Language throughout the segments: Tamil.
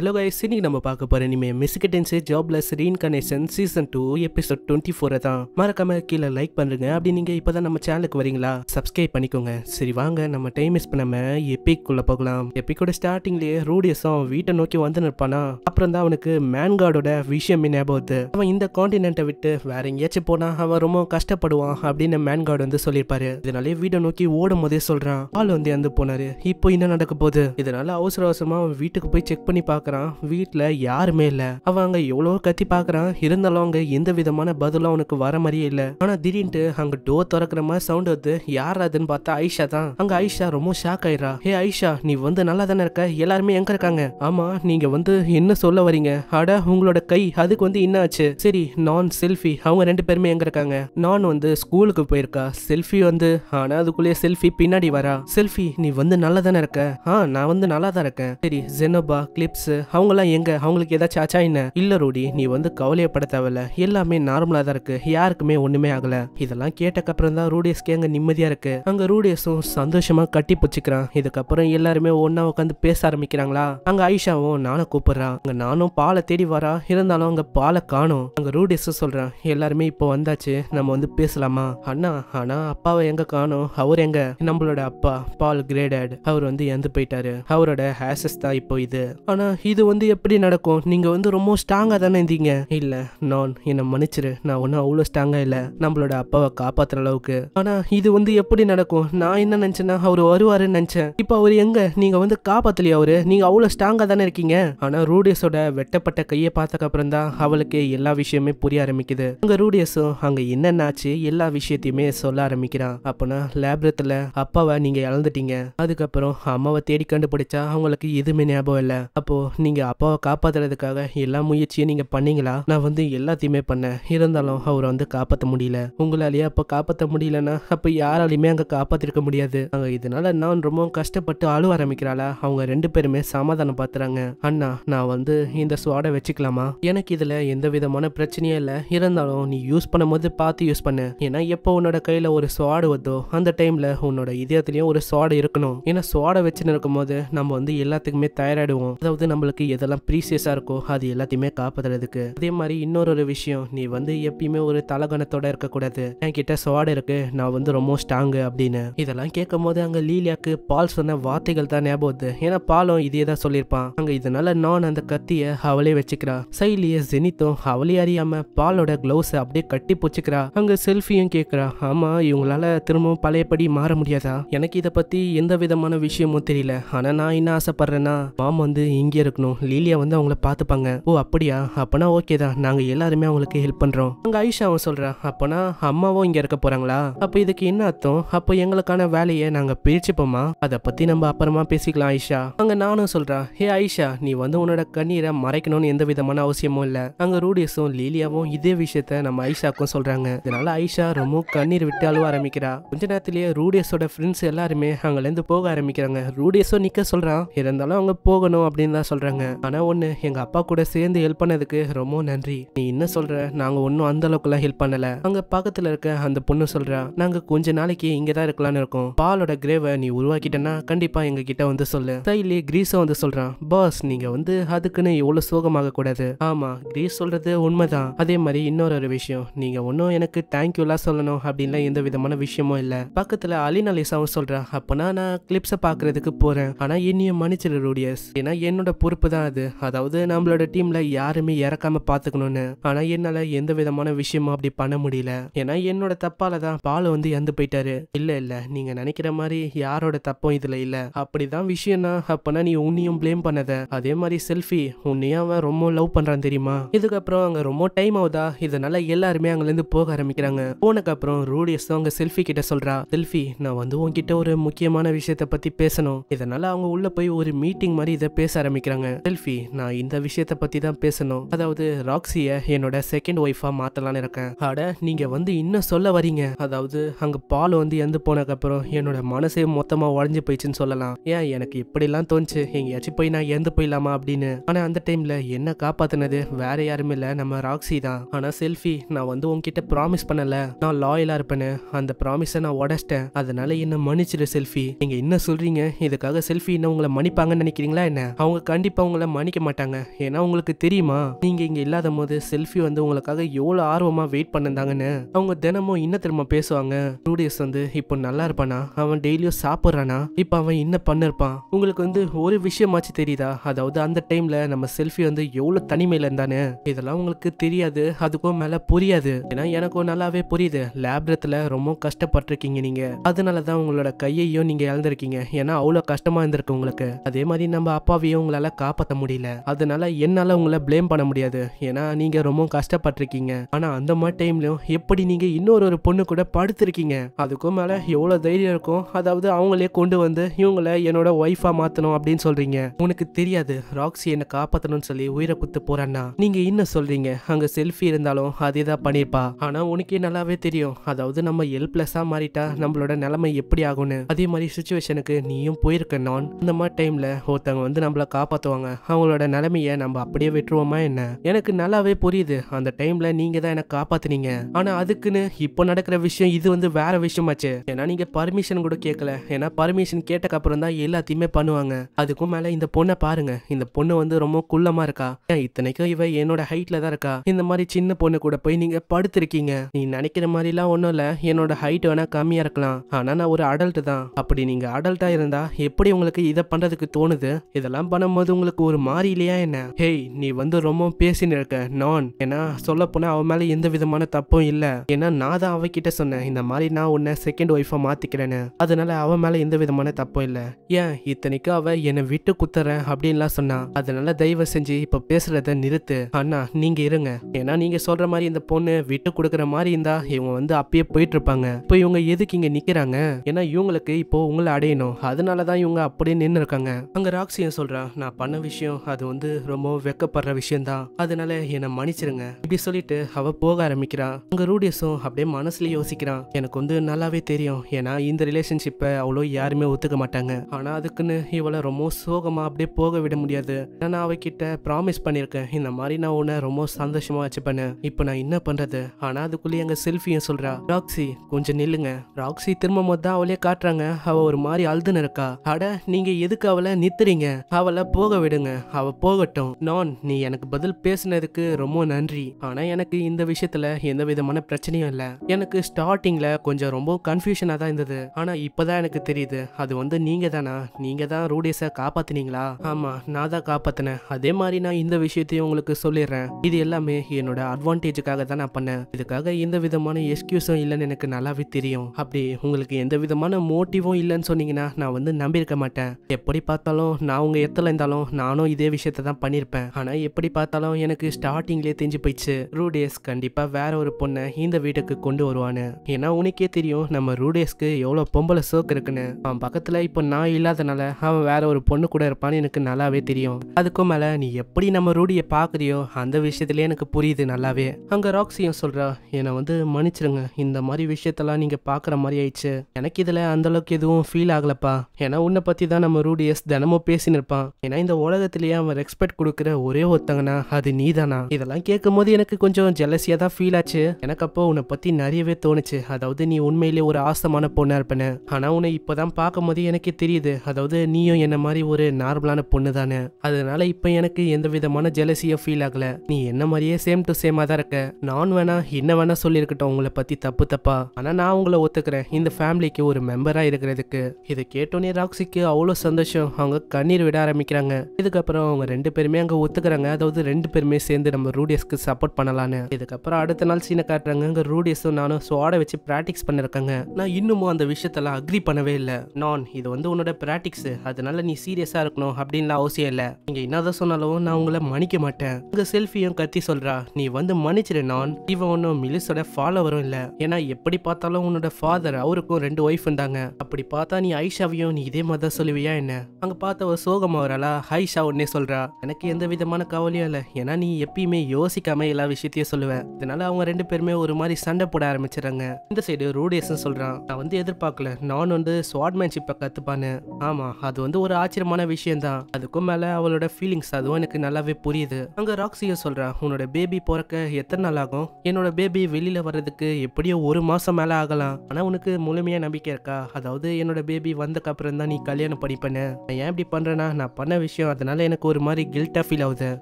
ஹலோ கைஸ் இன்னைக்கு நம்ம பார்க்க போகிற இனிமே jobless jobless reincarnation season two episode twenty ஃபோரை தான் மறக்காம கீழே லைக் பண்ணுங்க அப்படி நீங்கள் இப்போ தான் நம்ம சேனலுக்கு வரீங்களா சப்ஸ்கிரைப் பண்ணிக்கோங்க சரி வாங்க நம்ம டைம் மிஸ் பண்ணாமல் எப்பிக்குள்ளே போகலாம் எப்பிக்கோட ஸ்டார்டிங்லேயே ரூடியஸும் வீட்டை நோக்கி வந்து நிற்பானா அப்புறம் தான் அவனுக்கு மேன்கார்டோட விஷயம் ஞாபகத்து அவன் இந்த காண்டினென்ட்டை விட்டு வேற எங்கேயாச்சும் போனால் அவன் ரொம்ப கஷ்டப்படுவான் அப்படின்னு மேன்கார்டு வந்து சொல்லியிருப்பாரு இதனாலே வீட்டை நோக்கி ஓடும் போதே சொல்கிறான் ஆள் வந்து இறந்து போனாரு இப்போ என்ன நடக்க போகுது இதனால அவசர அவசரமாக வீட்டுக்கு போய் செக் பண்ணி பார்க்க பார்க்குறான் வீட்டில் யாருமே இல்லை அவன் அங்கே எவ்வளோ கத்தி பார்க்குறான் இருந்தாலும் அங்கே எந்த விதமான பதிலும் அவனுக்கு வர மாதிரியே இல்லை ஆனால் திடீர்னு அங்கே டோர் திறக்கிற மாதிரி சவுண்ட் வந்து யார் அதுன்னு பார்த்தா ஐஷா தான் அங்கே ஐஷா ரொம்ப ஷாக் ஆயிரா ஹே ஐஷா நீ வந்து நல்லா தானே இருக்க எல்லாருமே எங்கே இருக்காங்க ஆமாம் நீங்கள் வந்து என்ன சொல்ல வரீங்க அட உங்களோட கை அதுக்கு வந்து என்ன ஆச்சு சரி நான் செல்ஃபி அவங்க ரெண்டு பேருமே எங்கே இருக்காங்க நான் வந்து ஸ்கூலுக்கு போயிருக்கா செல்ஃபி வந்து ஆனால் அதுக்குள்ளேயே செல்ஃபி பின்னாடி வரா செல்ஃபி நீ வந்து நல்லா தானே இருக்க ஆ நான் வந்து நல்லா தான் இருக்கேன் சரி ஜெனோபா கிளிப்ஸ் எல்லாம் எங்க அவங்களுக்கு ஏதாச்சும் ஆச்சா என்ன இல்ல ரூடி நீ வந்து கவலையப்பட தேவையில்ல எல்லாமே நார்மலா தான் இருக்கு யாருக்குமே ஒண்ணுமே ஆகல இதெல்லாம் அப்புறம் தான் ரூடியஸ்க்கு அங்க நிம்மதியா இருக்கு அங்க ரூடியஸும் சந்தோஷமா கட்டி பிடிச்சிக்கிறான் இதுக்கப்புறம் எல்லாருமே ஒன்னா உட்காந்து பேச ஆரம்பிக்கிறாங்களா அங்க ஐஷாவும் நானும் கூப்பிடுறான் அங்க நானும் பாலை தேடி வரா இருந்தாலும் அங்க பாலை காணும் அங்க ரூடியஸும் சொல்றான் எல்லாருமே இப்போ வந்தாச்சு நம்ம வந்து பேசலாமா அண்ணா ஆனா அப்பாவை எங்க காணும் அவர் எங்க நம்மளோட அப்பா பால் கிரேடட் அவர் வந்து இறந்து போயிட்டாரு அவரோட ஹேசஸ் தான் இப்போ இது ஆனா இது வந்து எப்படி நடக்கும் நீங்கள் வந்து ரொம்ப ஸ்ட்ராங்காக தானே இருந்தீங்க இல்லை நான் என்னை மன்னிச்சிரு நான் ஒன்றும் அவ்வளோ ஸ்ட்ராங்காக இல்லை நம்மளோட அப்பாவை காப்பாத்துற அளவுக்கு ஆனால் இது வந்து எப்படி நடக்கும் நான் என்ன நினச்சேன்னா அவர் வருவாருன்னு நினச்சேன் இப்போ அவர் எங்கே நீங்கள் வந்து காப்பாத்தலையா அவரு நீங்கள் அவ்வளோ ஸ்ட்ராங்காக தானே இருக்கீங்க ஆனால் ரூடியஸோட வெட்டப்பட்ட கையை அப்புறம் தான் அவளுக்கு எல்லா விஷயமே புரிய ஆரம்பிக்குது அங்க ரூடியஸும் அங்கே என்னென்னாச்சு எல்லா விஷயத்தையுமே சொல்ல ஆரம்பிக்கிறான் அப்பனா லேபரத்தில் அப்பாவை நீங்கள் இழந்துட்டீங்க அதுக்கப்புறம் அம்மாவை தேடி கண்டுபிடிச்சா அவங்களுக்கு எதுவுமே ஞாபகம் இல்லை அப்போது நீங்கள் அப்பாவை காப்பாத்துறதுக்காக எல்லா முயற்சியும் நீங்கள் பண்ணீங்களா நான் வந்து எல்லாத்தையுமே பண்ணேன் இருந்தாலும் அவரை வந்து காப்பாற்ற முடியல உங்களாலேயே அப்போ காப்பாற்ற முடியலன்னா அப்போ யாராலையுமே அங்கே காப்பாற்றிருக்க முடியாது அங்கே இதனால நான் ரொம்ப கஷ்டப்பட்டு அழுவ ஆரம்பிக்கிறாளா அவங்க ரெண்டு பேருமே சமாதானம் பாத்துறாங்க அண்ணா நான் வந்து இந்த சுவாடை வச்சுக்கலாமா எனக்கு இதில் எந்த விதமான பிரச்சனையும் இல்லை இருந்தாலும் நீ யூஸ் பண்ணும்போது பார்த்து யூஸ் பண்ணு ஏன்னா எப்போ உன்னோட கையில் ஒரு சுவாடு வந்தோ அந்த டைமில் உன்னோட இதயத்திலயும் ஒரு சுவாடு இருக்கணும் ஏன்னா சுவாடை வச்சுன்னு இருக்கும் போது நம்ம வந்து எல்லாத்துக்குமே தயாராகிடுவோம் அதாவது நம்ம உங்களுக்கு எதெல்லாம் ப்ரீசியஸாக இருக்கோ அது எல்லாத்தையுமே காப்பாற்றுறதுக்கு அதே மாதிரி இன்னொரு விஷயம் நீ வந்து எப்பயுமே ஒரு தலகணத்தோட இருக்கக்கூடாது என்கிட்ட சுவாடு இருக்கு நான் வந்து ரொம்ப ஸ்ட்ராங்கு அப்படின்னு இதெல்லாம் கேட்கும் போது அங்கே லீலியாக்கு பால் சொன்ன வார்த்தைகள் தான் ஞாபகம் ஏன்னா பாலும் இதே தான் சொல்லியிருப்பான் அங்கே இதனால நான் அந்த கத்தியை அவளே வச்சுக்கிறா சைலியை ஜெனித்தும் அவளே அறியாம பாலோட க்ளவுஸை அப்படியே கட்டி பிடிச்சிக்கிறா அங்கே செல்ஃபியும் கேட்குறா ஆமா இவங்களால திரும்பவும் பழையபடி மாற முடியாதா எனக்கு இதை பத்தி எந்த விதமான விஷயமும் தெரியல ஆனா நான் என்ன ஆசைப்படுறேன்னா மாம் வந்து இங்கே இருக்கணும் இருக்கணும் லீலியா வந்து அவங்கள பாத்துப்பாங்க ஓ அப்படியா அப்பனா ஓகே தான் நாங்க எல்லாருமே அவங்களுக்கு ஹெல்ப் பண்றோம் அங்க ஐஷா அவன் சொல்றான் அப்பனா அம்மாவும் இங்க இருக்க போறாங்களா அப்ப இதுக்கு என்ன அர்த்தம் அப்ப எங்களுக்கான வேலையை நாங்க பிரிச்சுப்போமா அத பத்தி நம்ம அப்புறமா பேசிக்கலாம் ஐஷா அங்க நானும் சொல்றான் ஹே ஐஷா நீ வந்து உன்னோட கண்ணீரை மறைக்கணும்னு எந்த விதமான அவசியமும் இல்ல அங்க ரூடியஸும் லீலியாவும் இதே விஷயத்த நம்ம ஐஷாக்கும் சொல்றாங்க இதனால ஐஷா ரொம்ப கண்ணீர் விட்டு அழுவ ஆரம்பிக்கிறா கொஞ்ச நேரத்திலேயே ரூடியஸோட ஃப்ரெண்ட்ஸ் எல்லாருமே இருந்து போக ஆரம்பிக்கிறாங்க ரூடியஸும் நிக்க சொல்றான் இருந்தாலும் அவங்க போகணும் அப்படின்னு தான் சொல்றாங்க பண்றாங்க ஆனா ஒண்ணு எங்க அப்பா கூட சேர்ந்து ஹெல்ப் பண்ணதுக்கு ரொம்ப நன்றி நீ என்ன சொல்ற நாங்க ஒன்னும் அந்த எல்லாம் ஹெல்ப் பண்ணல அங்க பக்கத்துல இருக்க அந்த பொண்ணு சொல்றா நாங்க கொஞ்ச நாளைக்கு இங்கதான் இருக்கலாம்னு இருக்கோம் பாலோட கிரேவ நீ உருவாக்கிட்டனா கண்டிப்பா எங்க கிட்ட வந்து சொல்லு ஸ்டைலி கிரீஸ வந்து சொல்றான் பாஸ் நீங்க வந்து அதுக்குன்னு எவ்வளவு சோகமாக கூடாது ஆமா கிரீஸ் சொல்றது உண்மைதான் அதே மாதிரி இன்னொரு ஒரு விஷயம் நீங்க ஒன்னும் எனக்கு எல்லாம் சொல்லணும் அப்படின்லாம் எந்த விதமான விஷயமும் இல்ல பக்கத்துல அலினா லிசாவும் சொல்றா அப்பனா நான் கிளிப்ஸ பாக்குறதுக்கு போறேன் ஆனா என்னையும் மன்னிச்சிரு ரூடியஸ் ஏன்னா என்னோட பொறுப்பு தான் அது அதாவது நம்மளோட டீம்ல யாருமே இறக்காம பாத்துக்கணும்னு ஆனா என்னால எந்த விதமான விஷயமும் அப்படி பண்ண முடியல ஏன்னா என்னோட தப்பால தான் பால் வந்து இறந்து போயிட்டாரு இல்ல இல்ல நீங்க நினைக்கிற மாதிரி யாரோட தப்பும் இதுல இல்ல அப்படிதான் விஷயம்னா அப்பனா நீ உன்னையும் பிளேம் பண்ணத அதே மாதிரி செல்ஃபி உன்னையும் அவன் ரொம்ப லவ் பண்றான் தெரியுமா இதுக்கப்புறம் அங்க ரொம்ப டைம் ஆகுதா இதனால எல்லாருமே அங்க இருந்து போக ஆரம்பிக்கிறாங்க போனக்கு அப்புறம் ரூடியஸ் அவங்க செல்ஃபி கிட்ட சொல்றா செல்ஃபி நான் வந்து உன்கிட்ட ஒரு முக்கியமான விஷயத்த பத்தி பேசணும் இதனால அவங்க உள்ள போய் ஒரு மீட்டிங் மாதிரி இதை பேச ஆரம்பிக்கிறாங்க சொல்கிறாங்க செல்ஃபி நான் இந்த விஷயத்த பத்தி தான் பேசணும் அதாவது ராக்ஸிய என்னோட செகண்ட் ஒய்ஃபா மாத்தலாம்னு இருக்கேன் அட நீங்க வந்து இன்னும் சொல்ல வரீங்க அதாவது அங்க பால் வந்து எந்து அப்புறம் என்னோட மனசே மொத்தமா உடஞ்சு போயிடுச்சுன்னு சொல்லலாம் ஏன் எனக்கு இப்படிலாம் தோணுச்சு எங்கேயாச்சும் போய் நான் எந்து போயிடலாமா அப்படின்னு ஆனா அந்த டைம்ல என்ன காப்பாத்தினது வேற யாரும் இல்லை நம்ம ராக்ஸி தான் ஆனா செல்ஃபி நான் வந்து உங்ககிட்ட ப்ராமிஸ் பண்ணல நான் லாயலா இருப்பேன்னு அந்த ப்ராமிஸை நான் உடச்சிட்டேன் அதனால என்ன மன்னிச்சிரு செல்ஃபி நீங்க என்ன சொல்றீங்க இதுக்காக செல்ஃபி என்ன உங்களை மன்னிப்பாங்கன்னு நினைக்கிறீங்களா என்ன அவங்க கண்டி கண்டிப்பாக உங்களை மன்னிக்க மாட்டாங்க ஏன்னா உங்களுக்கு தெரியுமா நீங்க இங்க இல்லாத போது செல்ஃபி வந்து உங்களுக்காக எவ்வளவு ஆர்வமா வெயிட் பண்ணிருந்தாங்கன்னு அவங்க தினமும் இன்ன திரும்ப பேசுவாங்க டூ டேஸ் வந்து இப்போ நல்லா இருப்பானா அவன் டெய்லியும் சாப்பிட்றானா இப்போ அவன் என்ன பண்ணிருப்பான் உங்களுக்கு வந்து ஒரு விஷயமாச்சு தெரியுதா அதாவது அந்த டைம்ல நம்ம செல்ஃபி வந்து எவ்வளவு தனிமையில இருந்தானு இதெல்லாம் உங்களுக்கு தெரியாது அதுக்கும் மேல புரியாது ஏன்னா எனக்கும் நல்லாவே புரியுது லேப்ரத்துல ரொம்ப கஷ்டப்பட்டிருக்கீங்க நீங்க அதனாலதான் உங்களோட கையையும் நீங்க இழந்திருக்கீங்க ஏன்னா அவ்வளோ கஷ்டமா இருந்திருக்கு உங்களுக்கு அதே மாதிரி நம்ம அப்பாவையும் உங்களால காப்பாற்ற முடியல அதனால என்னால உங்களை பிளேம் பண்ண முடியாது ஏன்னா நீங்க ரொம்ப கஷ்டப்பட்டிருக்கீங்க ஆனா அந்த மாதிரி டைம்லயும் எப்படி நீங்க இன்னொரு ஒரு பொண்ணு கூட படுத்திருக்கீங்க அதுக்கும் மேல எவ்வளவு தைரியம் இருக்கும் அதாவது அவங்களே கொண்டு வந்து இவங்கள என்னோட ஒய்ஃபா மாத்தணும் அப்படின்னு சொல்றீங்க உனக்கு தெரியாது ராக்ஸி என்னை காப்பாத்தணும்னு சொல்லி உயிரை குத்து போறான்னா நீங்க இன்னும் சொல்றீங்க அங்க செல்ஃபி இருந்தாலும் அதே தான் பண்ணிருப்பா ஆனா உனக்கே நல்லாவே தெரியும் அதாவது நம்ம ஹெல்ப்லெஸ்ஸா மாறிட்டா நம்மளோட நிலைமை எப்படி ஆகும்னு அதே மாதிரி சுச்சுவேஷனுக்கு நீயும் போயிருக்க நான் அந்த மாதிரி டைம்ல ஒருத்தவங்க வந்து நம்மளை காப்பாற்ற காப்பாற்றுவாங்க அவங்களோட நிலைமையை நம்ம அப்படியே விட்டுருவோமா என்ன எனக்கு நல்லாவே புரியுது அந்த டைம்ல நீங்க தான் என்ன காப்பாத்துனீங்க ஆனா அதுக்குன்னு இப்போ நடக்கிற விஷயம் இது வந்து வேற விஷயமாச்சு ஏன்னா நீங்க பர்மிஷன் கூட கேட்கல ஏன்னா பர்மிஷன் கேட்டக்கு அப்புறம் தான் எல்லாத்தையுமே பண்ணுவாங்க அதுக்கும் மேல இந்த பொண்ணை பாருங்க இந்த பொண்ணு வந்து ரொம்ப குள்ளமா இருக்கா இத்தனைக்கும் இவ என்னோட ஹைட்ல தான் இருக்கா இந்த மாதிரி சின்ன பொண்ணு கூட போய் நீங்க படுத்திருக்கீங்க நீ நினைக்கிற மாதிரி எல்லாம் ஒன்றும் இல்லை என்னோட ஹைட் வேணா கம்மியா இருக்கலாம் ஆனா நான் ஒரு அடல்ட் தான் அப்படி நீங்க அடல்ட்டா இருந்தா எப்படி உங்களுக்கு இதை பண்றதுக்கு தோணுது இதெல்லாம் பண்ணும்போது உங்களுக்கு ஒரு மாறி இல்லையா என்ன ஹேய் நீ வந்து ரொம்ப பேசின்னு இருக்க நான் ஏன்னா சொல்ல போனா அவன் மேல எந்த விதமான தப்பும் இல்ல ஏன்னா நான் தான் அவகிட்ட சொன்னேன் இந்த மாதிரி நான் உன்ன செகண்ட் ஒய்ஃபா மாத்திக்கிறேன்னு அதனால அவன் மேல எந்த விதமான தப்பும் இல்ல ஏன் இத்தனைக்கு அவ என்னை விட்டு குத்துறேன் அப்படின்லாம் சொன்னா அதனால தயவு செஞ்சு இப்ப பேசுறத நிறுத்து அண்ணா நீங்க இருங்க ஏன்னா நீங்க சொல்ற மாதிரி இந்த பொண்ணு விட்டு கொடுக்குற மாதிரி இருந்தா இவங்க வந்து அப்பயே போயிட்டு இருப்பாங்க இப்போ இவங்க எதுக்கு இங்க நிக்கிறாங்க ஏன்னா இவங்களுக்கு இப்போ உங்களை அடையணும் அதனாலதான் இவங்க அப்படியே நின்று இருக்காங்க அங்க ராக்ஸியன் சொல்றா நான் பண்ண விஷயம் அது வந்து ரொம்ப வெக்கப்படுற விஷயம்தான் அதனால என்னை மன்னிச்சிருங்க இப்படி சொல்லிட்டு அவ போக ஆரம்பிக்கிறான் உங்க ரூடியஸும் அப்படியே மனசுல யோசிக்கிறான் எனக்கு வந்து நல்லாவே தெரியும் ஏன்னா இந்த ரிலேஷன்ஷிப்பை அவ்வளோ யாருமே ஒத்துக்க மாட்டாங்க ஆனா அதுக்குன்னு இவளை ரொம்ப சோகமா அப்படியே போக விட முடியாது நான் அவகிட்ட ப்ராமிஸ் பண்ணியிருக்கேன் இந்த மாதிரி நான் உன்னை ரொம்ப சந்தோஷமா வச்சுப்பேன் இப்போ நான் என்ன பண்றது ஆனா அதுக்குள்ளேயே எங்க செல்ஃபியும் சொல்றா ராக்ஸி கொஞ்சம் நில்லுங்க ராக்ஸி திரும்ப தான் அவளே காட்டுறாங்க அவ ஒரு மாதிரி அழுதுன்னு இருக்கா அட நீங்க எதுக்கு அவளை நித்துறீங்க அவளை போக விடுங்க அவ போகட்டும் நான் நீ எனக்கு பதில் பேசுனதுக்கு ரொம்ப நன்றி ஆனா எனக்கு இந்த விஷயத்துல எந்த விதமான பிரச்சனையும் இல்ல எனக்கு ஸ்டார்டிங்ல கொஞ்சம் ரொம்ப கன்ஃபியூஷனா தான் இருந்தது ஆனா இப்பதான் எனக்கு தெரியுது அது வந்து நீங்க தானா நீங்க தான் ரூடேஸ காப்பாத்தினீங்களா ஆமா நான் தான் காப்பாத்தினேன் அதே மாதிரி நான் இந்த விஷயத்தையும் உங்களுக்கு சொல்லிடுறேன் இது எல்லாமே என்னோட அட்வான்டேஜுக்காக தான் நான் பண்ணேன் இதுக்காக எந்த விதமான எக்ஸ்கியூஸும் இல்லைன்னு எனக்கு நல்லாவே தெரியும் அப்படி உங்களுக்கு எந்த விதமான மோட்டிவும் இல்லைன்னு சொன்னீங்கன்னா நான் வந்து நம்பியிருக்க மாட்டேன் எப்படி பார்த்தாலும் நான் உங்க எத்தல இருந்தாலும் நானும் இதே விஷயத்த தான் பண்ணியிருப்பேன் ஆனால் எப்படி பார்த்தாலும் எனக்கு ஸ்டார்டிங்லேயே தெரிஞ்சு போயிடுச்சு ரூடேஸ் கண்டிப்பாக வேற ஒரு பொண்ணை இந்த வீட்டுக்கு கொண்டு வருவான்னு ஏன்னா உனக்கே தெரியும் நம்ம ரூடேஸ்க்கு எவ்வளோ பொம்பளை சோக்கு இருக்குன்னு அவன் பக்கத்தில் இப்போ நான் இல்லாதனால அவன் வேற ஒரு பொண்ணு கூட இருப்பான்னு எனக்கு நல்லாவே தெரியும் அதுக்கும் மேலே நீ எப்படி நம்ம ரூடியை பார்க்குறியோ அந்த விஷயத்துலேயே எனக்கு புரியுது நல்லாவே அங்கே ராக்ஸியும் சொல்கிறா என்னை வந்து மன்னிச்சிருங்க இந்த மாதிரி விஷயத்தெல்லாம் நீங்கள் பார்க்குற மாதிரி ஆயிடுச்சு எனக்கு இதில் அந்தளவுக்கு எதுவும் ஃபீல் ஆகலப்பா ஏன்னா உன்னை பற்றி தான் நம்ம ரூடியஸ் தினமும் பேசினிருப்பான் ஏன்னா இந்த உலகத்திலேயே அவன் ரெஸ்பெக்ட் கொடுக்குற ஒரே ஒருத்தங்கனா அது நீ தானா இதெல்லாம் கேட்கும் போது எனக்கு கொஞ்சம் ஜெலசியா தான் ஃபீல் ஆச்சு எனக்கு அப்போ உன்னை பற்றி நிறையவே தோணுச்சு அதாவது நீ உண்மையிலே ஒரு ஆசமான பொண்ணாக இருப்பேன்னு ஆனால் உன்னை இப்போ தான் பார்க்கும் போது எனக்கே தெரியுது அதாவது நீயும் என்ன மாதிரி ஒரு நார்மலான பொண்ணு தானே அதனால இப்போ எனக்கு எந்த விதமான ஜெலசியும் ஃபீல் ஆகல நீ என்ன மாதிரியே சேம் டு சேமாக தான் இருக்க நான் வேணா என்ன வேணா சொல்லிருக்கட்டும் உங்களை பற்றி தப்பு தப்பா ஆனால் நான் உங்களை ஒத்துக்கிறேன் இந்த ஃபேமிலிக்கு ஒரு மெம்பராக இருக்கிறதுக்கு இதை கேட்டோன்னே ராக்ஸிக்கு அவ்வளோ சந்தோஷம் அவங்க கண்ணீர் விட ஆரம்பிக்கிறாங்க இதுக்கப்புறம் அவங்க ரெண்டு பேருமே அங்கே ஒத்துக்கிறாங்க அதாவது ரெண்டு பேருமே சேர்ந்து நம்ம ரூடியஸ்க்கு சப்போர்ட் பண்ணலான்னு இதுக்கப்புறம் அடுத்த நாள் சீனை காட்டுறாங்க ரூடியஸும் நானும் சோட வச்சு பிராக்டிக்ஸ் பண்ணிருக்காங்க நான் இன்னமும் அந்த விஷயத்தெல்லாம் அக்ரி பண்ணவே இல்லை நான் இது வந்து உன்னோட பிராக்டிக்ஸ் அதனால நீ சீரியஸாக இருக்கணும் அப்படின்லாம் அவசியம் இல்லை நீங்கள் என்னதான் சொன்னாலும் நான் உங்களை மன்னிக்க மாட்டேன் உங்க செல்ஃபியும் கத்தி சொல்றா நீ வந்து மன்னிச்சிரு நான் இவன் ஒன்றும் மிலிஸோட ஃபாலோவரும் இல்லை ஏன்னா எப்படி பார்த்தாலும் உன்னோட ஃபாதர் அவருக்கும் ரெண்டு ஒய்ஃப் இருந்தாங்க அப்படி பார்த்தா நீ ஐஷாவையும் நீ இதே மாதிரி தான் சொல்லுவியா என்ன அங்கே சோகம் அவரால் ஹாய் ஷாவுன்னே சொல்கிறா எனக்கு எந்த விதமான கவலையும் இல்லை ஏன்னா நீ எப்பயுமே யோசிக்காம எல்லா விஷயத்தையும் சொல்லுவேன் இதனால அவங்க ரெண்டு பேருமே ஒரு மாதிரி சண்டை போட ஆரம்பிச்சிடறாங்க இந்த சைடு ரூடேஸ்ன்னு சொல்கிறான் நான் வந்து எதிர்பார்க்கல நான் வந்து ஸ்வாட்மேன்ஷிப்பை கற்றுப்பான்னு ஆமாம் அது வந்து ஒரு ஆச்சரியமான விஷயம் தான் அதுக்கும் மேலே அவளோட ஃபீலிங்ஸ் அதுவும் எனக்கு நல்லாவே புரியுது அங்கே ராக்ஸியும் சொல்றா உன்னோட பேபி பிறக்க எத்தனை நாள் ஆகும் என்னோட பேபி வெளியில் வர்றதுக்கு எப்படியோ ஒரு மாதம் மேலே ஆகலாம் ஆனால் உனக்கு முழுமையாக நம்பிக்கை இருக்கா அதாவது என்னோட பேபி வந்ததுக்கப்புறம் தான் நீ கல்யாணம் பண்ணிப்பேன் நான் ஏன் இப்படி பண்ணுறேன்னா நான் பண்ண விஷயம் விஷயம் அதனால் எனக்கு ஒரு மாதிரி கில்ட்டா ஃபீல் ஆகுது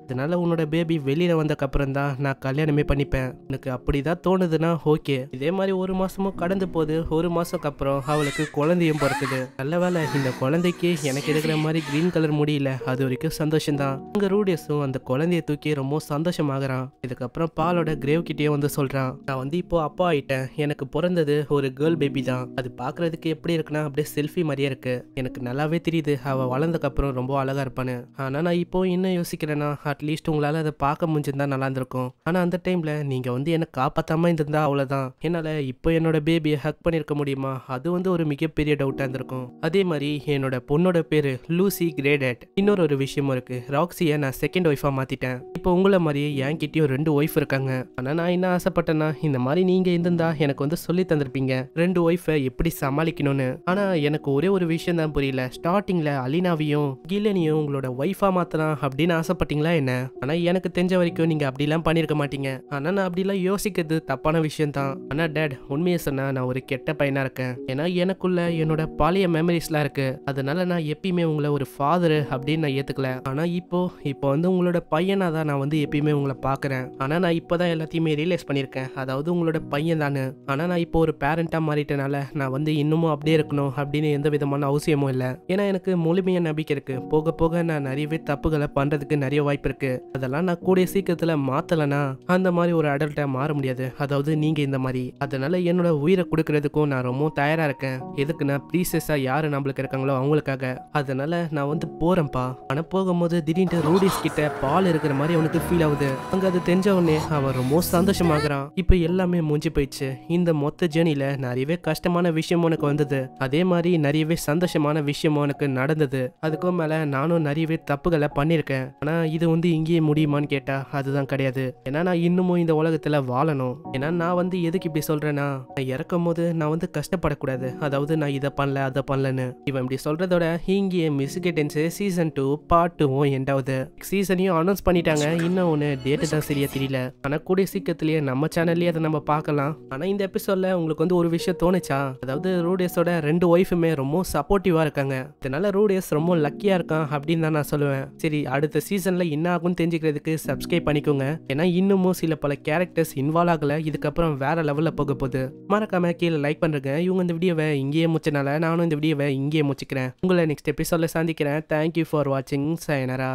அதனால உன்னோட பேபி வெளியில் அப்புறம் தான் நான் கல்யாணமே பண்ணிப்பேன் எனக்கு அப்படி தான் தோணுதுன்னா ஓகே இதே மாதிரி ஒரு மாதமும் கடந்து போகுது ஒரு மாசத்துக்கு அப்புறம் அவளுக்கு குழந்தையும் பிறக்குது நல்ல வேலை இந்த குழந்தைக்கு எனக்கு எடுக்கிற மாதிரி க்ரீன் கலர் முடியல அது வரைக்கும் சந்தோஷம்தான் அங்க ரூடியஸும் அந்த குழந்தைய தூக்கி ரொம்ப சந்தோஷமாகறான் இதுக்கப்புறம் பாலோட கிரேவ் கிட்டேயே வந்து சொல்கிறான் நான் வந்து இப்போ அப்பா ஆயிட்டேன் எனக்கு பிறந்தது ஒரு கேர்ள் பேபி தான் அது பாக்குறதுக்கு எப்படி இருக்குன்னா அப்படியே செல்ஃபி மாதிரியே இருக்கு எனக்கு நல்லாவே தெரியுது அவள் அப்புறம் ரொம்ப அழகா இருப்பான் இருந்திருப்பான்னு ஆனால் நான் இப்போ என்ன யோசிக்கிறேன்னா அட்லீஸ்ட் உங்களால் அதை பார்க்க முடிஞ்சிருந்தா நல்லா இருந்திருக்கும் ஆனால் அந்த டைமில் நீங்கள் வந்து என்னை காப்பாற்றாமல் இருந்திருந்தா அவ்வளோதான் என்னால் இப்போ என்னோட பேபியை ஹக் பண்ணியிருக்க முடியுமா அது வந்து ஒரு மிகப்பெரிய டவுட்டாக இருந்திருக்கும் அதே மாதிரி என்னோட பொண்ணோட பேர் லூசி கிரேடட் இன்னொரு ஒரு விஷயமும் இருக்குது ராக்ஸியை நான் செகண்ட் ஒய்ஃபாக மாற்றிட்டேன் இப்போ உங்களை மாதிரி என்கிட்டயும் ரெண்டு ஒய்ஃப் இருக்காங்க ஆனால் நான் என்ன ஆசைப்பட்டேன்னா இந்த மாதிரி நீங்கள் இருந்திருந்தா எனக்கு வந்து சொல்லி தந்திருப்பீங்க ரெண்டு ஒய்ஃபை எப்படி சமாளிக்கணும்னு ஆனால் எனக்கு ஒரே ஒரு விஷயம் தான் புரியல ஸ்டார்டிங்கில் அலினாவையும் கிலனியும் உங்களோட உங்களோட ஒய்ஃபாக மாற்றலாம் அப்படின்னு ஆசைப்பட்டீங்களா என்ன ஆனால் எனக்கு தெரிஞ்ச வரைக்கும் நீங்கள் அப்படிலாம் பண்ணியிருக்க மாட்டீங்க ஆனால் நான் அப்படிலாம் யோசிக்கிறது தப்பான விஷயம் தான் ஆனால் டேட் உண்மையை சொன்னால் நான் ஒரு கெட்ட பையனாக இருக்கேன் ஏன்னா எனக்குள்ள என்னோட பழைய மெமரிஸ்லாம் இருக்குது அதனால நான் எப்பயுமே உங்களை ஒரு ஃபாதரு அப்படின்னு நான் ஏற்றுக்கல ஆனால் இப்போ இப்போ வந்து உங்களோட பையனாக தான் நான் வந்து எப்பயுமே உங்களை பார்க்குறேன் ஆனால் நான் இப்போ தான் எல்லாத்தையுமே ரியலைஸ் பண்ணியிருக்கேன் அதாவது உங்களோட பையன் தானே ஆனால் நான் இப்போ ஒரு பேரண்ட்டாக மாறிட்டனால நான் வந்து இன்னமும் அப்படியே இருக்கணும் அப்படின்னு எந்த விதமான அவசியமும் இல்லை ஏன்னா எனக்கு முழுமையாக நம்பிக்கை இருக்குது போக போக நான் நிறையவே தப்புகளை பண்றதுக்கு நிறைய வாய்ப்பு இருக்கு அதெல்லாம் நான் கூடிய சீக்கிரத்துல மாற்றலைன்னா அந்த மாதிரி ஒரு அடல்ட்டா மாற முடியாது அதாவது நீங்க இந்த மாதிரி அதனால என்னோட உயிரை கொடுக்கறதுக்கும் நான் ரொம்ப தயாரா இருக்கேன் நான் ப்ரீசஸா யாரு நம்மளுக்கு இருக்காங்களோ அவங்களுக்காக அதனால நான் வந்து போறேன்ப்பா ஆனா போகும்போது திடீர்னு ரூடிஸ் கிட்ட பால் இருக்கிற மாதிரி அவனுக்கு ஃபீல் ஆகுது அங்க அது தெரிஞ்ச உடனே அவன் ரொம்ப சந்தோஷமாகறான் இப்ப எல்லாமே முடிஞ்சு போயிடுச்சு இந்த மொத்த ஜேர்னில நிறையவே கஷ்டமான விஷயம் உனக்கு வந்தது அதே மாதிரி நிறையவே சந்தோஷமான விஷயம் உனக்கு நடந்தது அதுக்கும் மேல நானும் நிறையவே தப்புகளை பண்ணியிருக்கேன் ஆனால் இது வந்து இங்கேயே முடியுமான்னு கேட்டால் அதுதான் கிடையாது ஏன்னா நான் இன்னமும் இந்த உலகத்தில் வாழணும் ஏன்னா நான் வந்து எதுக்கு இப்படி சொல்கிறேன்னா நான் இறக்கும் போது நான் வந்து கஷ்டப்படக்கூடாது அதாவது நான் இதை பண்ணல அதை பண்ணலன்னு இவன் இப்படி சொல்கிறதோட இங்கேயே மிஸ்கிட்டன்ஸு சீசன் டூ பார்ட் டூ எண்டாவது சீசனையும் அனௌன்ஸ் பண்ணிட்டாங்க இன்னும் ஒன்று டேட்டு தான் சரியாக தெரியல ஆனால் கூடிய சீக்கிரத்துலேயே நம்ம சேனல்லையே அதை நம்ம பார்க்கலாம் ஆனால் இந்த எபிசோடில் உங்களுக்கு வந்து ஒரு விஷயம் தோணுச்சா அதாவது ரூடேஸோட ரெண்டு ஒய்ஃபுமே ரொம்ப சப்போர்ட்டிவாக இருக்காங்க இதனால ரூடேஸ் ரொம்ப லக்கியாக இருக்கான் அப்படின்னு அப்படின்னு தான் நான் சொல்லுவேன் சரி அடுத்த சீசனில் என்ன ஆகும்னு தெரிஞ்சுக்கிறதுக்கு சப்ஸ்கிரைப் பண்ணிக்கோங்க ஏன்னா இன்னமும் சில பல கேரக்டர்ஸ் இன்வால்வ் ஆகலை இதுக்கப்புறம் வேற லெவலில் போக போகுது மறக்காம கீழே லைக் பண்றேங்க இவங்க இந்த வீடியோவை இங்கேயே முடிச்சனால நானும் இந்த வீடியோவை இங்கேயே முடிச்சுக்கிறேன் உங்களை நெக்ஸ்ட் எபிசோடில் சந்திக்கிறேன் தேங்க்யூ ஃபார் வாட்சிங் சயனரா